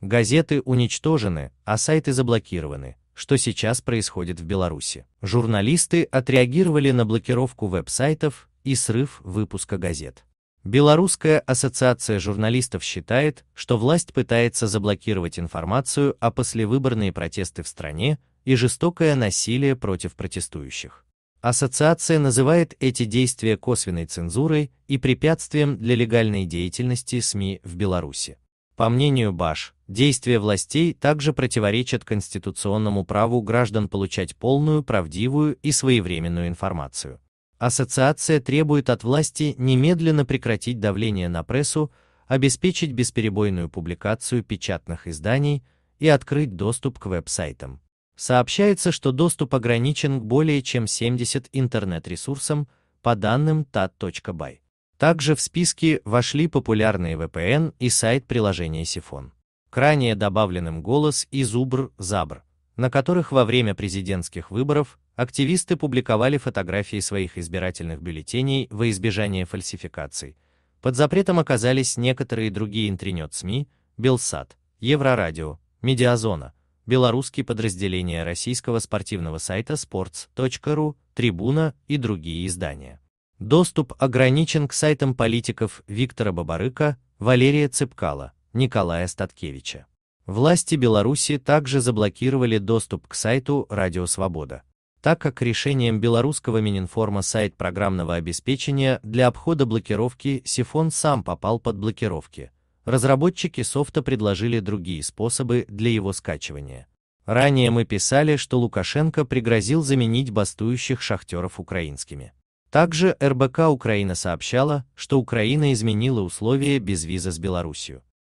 Газеты уничтожены, а сайты заблокированы, что сейчас происходит в Беларуси. Журналисты отреагировали на блокировку веб-сайтов и срыв выпуска газет. Белорусская ассоциация журналистов считает, что власть пытается заблокировать информацию о послевыборные протесты в стране и жестокое насилие против протестующих. Ассоциация называет эти действия косвенной цензурой и препятствием для легальной деятельности СМИ в Беларуси. По мнению Баш, действия властей также противоречат конституционному праву граждан получать полную, правдивую и своевременную информацию. Ассоциация требует от власти немедленно прекратить давление на прессу, обеспечить бесперебойную публикацию печатных изданий и открыть доступ к веб-сайтам. Сообщается, что доступ ограничен к более чем 70 интернет-ресурсам, по данным tat.by. Также в списки вошли популярные VPN и сайт приложения Сифон. К ранее добавленным голос и Зубр Забр, на которых во время президентских выборов активисты публиковали фотографии своих избирательных бюллетеней во избежание фальсификаций. Под запретом оказались некоторые другие интернет-СМИ, Белсат, Еврорадио, Медиазона, белорусские подразделения российского спортивного сайта sports.ru, Трибуна и другие издания. Доступ ограничен к сайтам политиков Виктора Бабарыка, Валерия Цыпкала, Николая Статкевича. Власти Беларуси также заблокировали доступ к сайту «Радио Свобода», так как решением белорусского Мининформа сайт программного обеспечения для обхода блокировки Сифон сам попал под блокировки. Разработчики софта предложили другие способы для его скачивания. Ранее мы писали, что Лукашенко пригрозил заменить бастующих шахтеров украинскими. Также РБК Украина сообщала, что Украина изменила условия без виза с Беларусью.